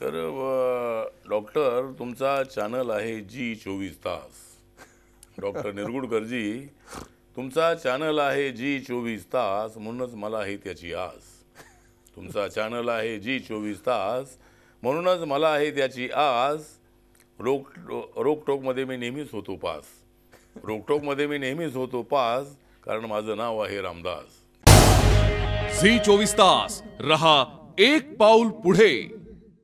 तर डॉक्टर तुमचा चॅनल आहे जी चोवीस तास डॉक्टर निरगुडकरजी तुमचा चॅनल आहे जी चोवीस तास म्हणूनच मला आहे त्याची आस तुमचा चॅनल आहे जी चोवीस तास म्हणूनच मला आहे त्याची आस रोक रोकटोकमध्ये मी नेहमीच होतो पास रोकटोकमध्ये मी नेहमीच होतो पास कारण माझं नाव आहे रामदास झी चोवीस तास रहा एक पाऊल पुढे